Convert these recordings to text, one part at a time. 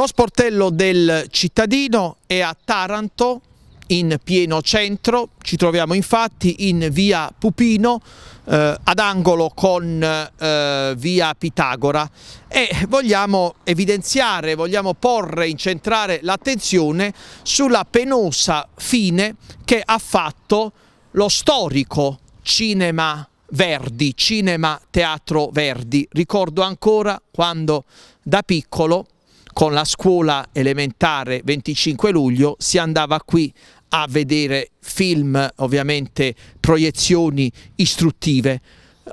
Lo sportello del cittadino è a Taranto, in pieno centro, ci troviamo infatti in via Pupino eh, ad angolo con eh, via Pitagora e vogliamo evidenziare, vogliamo porre, incentrare l'attenzione sulla penosa fine che ha fatto lo storico cinema Verdi, cinema teatro Verdi. Ricordo ancora quando da piccolo con la scuola elementare 25 luglio si andava qui a vedere film, ovviamente proiezioni istruttive.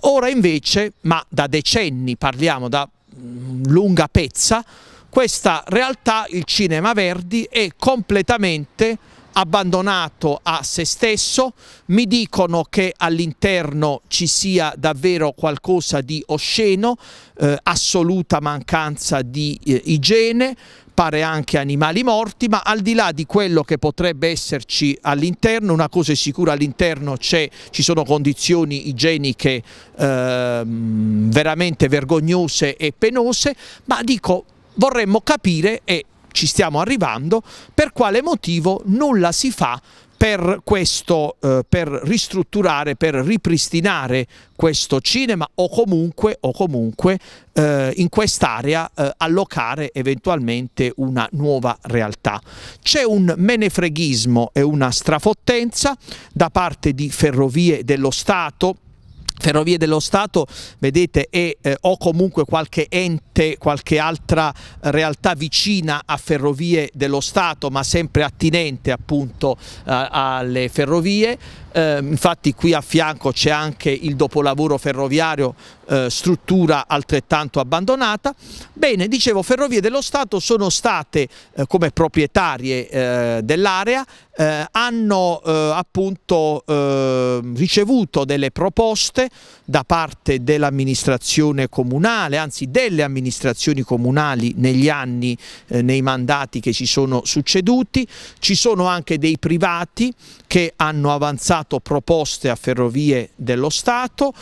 Ora invece, ma da decenni, parliamo da mm, lunga pezza, questa realtà, il Cinema Verdi, è completamente abbandonato a se stesso, mi dicono che all'interno ci sia davvero qualcosa di osceno, eh, assoluta mancanza di eh, igiene, pare anche animali morti, ma al di là di quello che potrebbe esserci all'interno, una cosa è sicura, all'interno ci sono condizioni igieniche eh, veramente vergognose e penose, ma dico vorremmo capire e ci stiamo arrivando, per quale motivo nulla si fa per, questo, eh, per ristrutturare, per ripristinare questo cinema o comunque, o comunque eh, in quest'area eh, allocare eventualmente una nuova realtà. C'è un menefreghismo e una strafottenza da parte di Ferrovie dello Stato, Ferrovie dello Stato, vedete, e, eh, o comunque qualche ente, qualche altra realtà vicina a Ferrovie dello Stato, ma sempre attinente appunto eh, alle ferrovie. Eh, infatti qui a fianco c'è anche il dopolavoro ferroviario eh, struttura altrettanto abbandonata. Bene, dicevo, Ferrovie dello Stato sono state eh, come proprietarie eh, dell'area, eh, hanno eh, appunto ehm, ricevuto delle proposte da parte dell'amministrazione comunale, anzi delle amministrazioni comunali negli anni, eh, nei mandati che ci sono succeduti, ci sono anche dei privati che hanno avanzato proposte a Ferrovie dello Stato,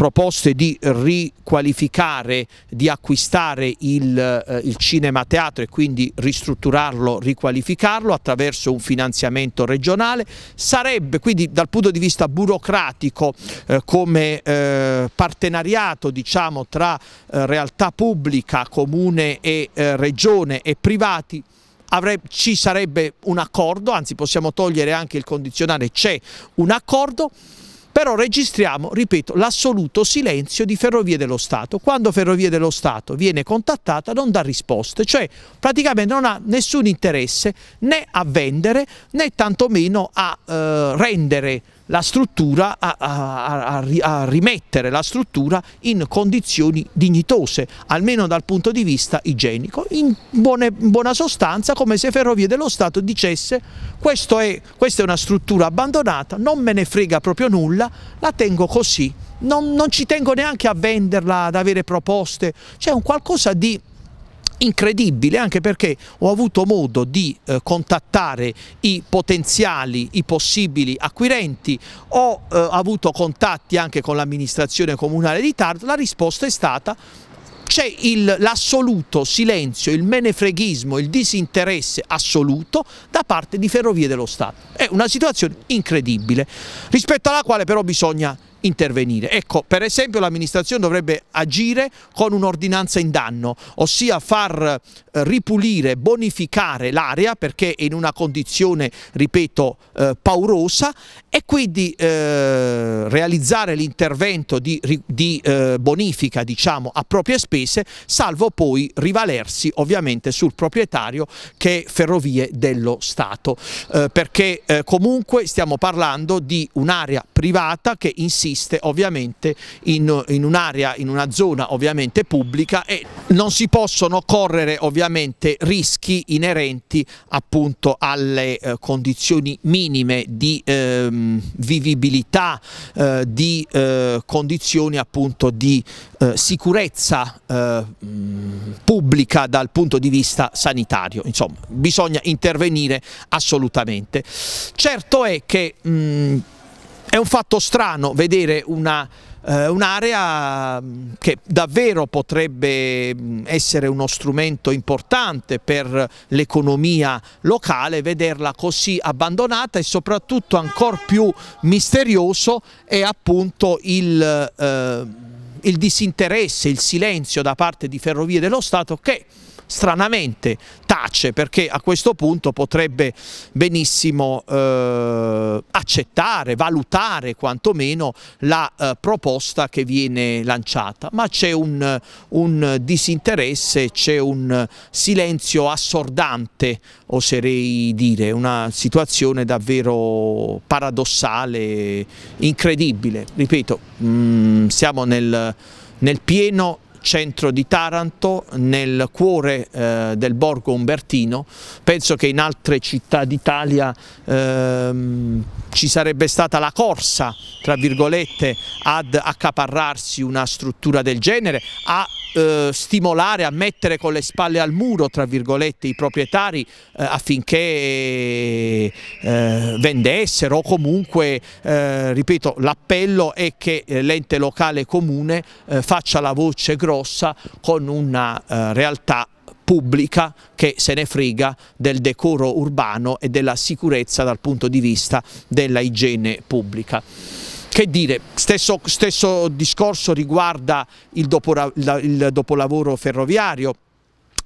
proposte di riqualificare, di acquistare il, eh, il cinema teatro e quindi ristrutturarlo, riqualificarlo attraverso un finanziamento regionale. Sarebbe quindi dal punto di vista burocratico eh, come eh, partenariato diciamo, tra eh, realtà pubblica, comune e eh, regione e privati Avrebbe, ci sarebbe un accordo, anzi possiamo togliere anche il condizionale, c'è un accordo però registriamo, ripeto, l'assoluto silenzio di Ferrovie dello Stato. Quando Ferrovie dello Stato viene contattata non dà risposte, cioè praticamente non ha nessun interesse né a vendere né tantomeno a eh, rendere la struttura a, a, a, a rimettere la struttura in condizioni dignitose, almeno dal punto di vista igienico. In, buone, in buona sostanza come se Ferrovie dello Stato dicesse è, questa è una struttura abbandonata, non me ne frega proprio nulla, la tengo così. Non, non ci tengo neanche a venderla, ad avere proposte, c'è un qualcosa di incredibile anche perché ho avuto modo di eh, contattare i potenziali, i possibili acquirenti, ho eh, avuto contatti anche con l'amministrazione comunale di Tartu, la risposta è stata c'è l'assoluto silenzio, il menefreghismo, il disinteresse assoluto da parte di Ferrovie dello Stato. È una situazione incredibile rispetto alla quale però bisogna intervenire. Ecco, per esempio l'amministrazione dovrebbe agire con un'ordinanza in danno, ossia far eh, ripulire, bonificare l'area perché è in una condizione, ripeto, eh, paurosa e quindi eh, realizzare l'intervento di, di eh, bonifica diciamo, a proprie spese, salvo poi rivalersi ovviamente sul proprietario che è Ferrovie dello Stato, eh, perché eh, comunque stiamo parlando di un'area privata che insiste esiste ovviamente in, in un'area, in una zona ovviamente pubblica e non si possono correre ovviamente rischi inerenti appunto alle eh, condizioni minime di ehm, vivibilità, eh, di eh, condizioni appunto di eh, sicurezza eh, pubblica dal punto di vista sanitario, insomma bisogna intervenire assolutamente. Certo è che mh, è un fatto strano vedere una eh, un'area mm, che davvero potrebbe mm, essere uno strumento importante per l'economia locale, vederla così abbandonata e soprattutto ancora più misterioso è appunto il, eh, il disinteresse, il silenzio da parte di Ferrovie dello Stato che stranamente tace perché a questo punto potrebbe benissimo eh, accettare, valutare quantomeno la eh, proposta che viene lanciata, ma c'è un, un disinteresse, c'è un silenzio assordante, oserei dire, una situazione davvero paradossale, incredibile. Ripeto, mh, mm, siamo nel, nel pieno centro di Taranto, nel cuore eh, del borgo umbertino. Penso che in altre città d'Italia ehm, ci sarebbe stata la corsa, tra virgolette, ad accaparrarsi una struttura del genere, a eh, stimolare a mettere con le spalle al muro, tra virgolette, i proprietari eh, affinché eh, vendessero o comunque, eh, ripeto, l'appello è che eh, l'ente locale comune eh, faccia la voce grossa con una realtà pubblica che se ne frega del decoro urbano e della sicurezza dal punto di vista della igiene pubblica. Che dire, stesso, stesso discorso riguarda il, dopo, il dopolavoro ferroviario,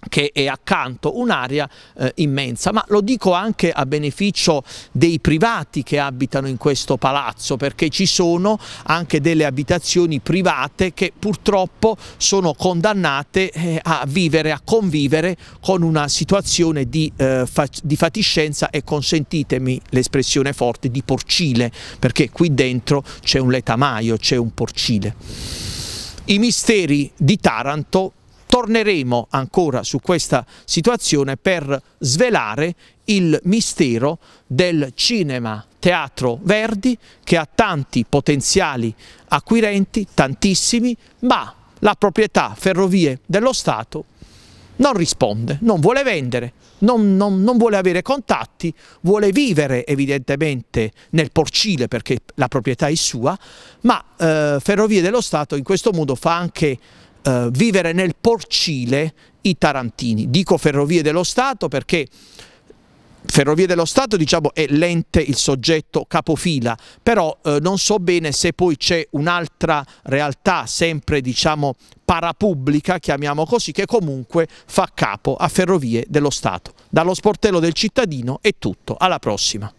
che è accanto, un'area eh, immensa, ma lo dico anche a beneficio dei privati che abitano in questo palazzo perché ci sono anche delle abitazioni private che purtroppo sono condannate eh, a vivere, a convivere con una situazione di, eh, fa di fatiscenza e consentitemi l'espressione forte di porcile perché qui dentro c'è un letamaio, c'è un porcile. I misteri di Taranto torneremo ancora su questa situazione per svelare il mistero del cinema teatro Verdi che ha tanti potenziali acquirenti, tantissimi, ma la proprietà ferrovie dello Stato non risponde, non vuole vendere, non, non, non, vuole avere contatti, vuole vivere evidentemente nel porcile perché la proprietà è sua, ma eh, Ferrovie dello Stato in questo modo fa anche eh, vivere nel porcile i tarantini. Dico Ferrovie dello Stato perché Ferrovie dello Stato diciamo, è l'ente, il soggetto capofila, però eh, non so bene se poi c'è un'altra realtà sempre diciamo, parapubblica, chiamiamo così, che comunque fa capo a Ferrovie dello Stato. Dallo sportello del cittadino è tutto, alla prossima.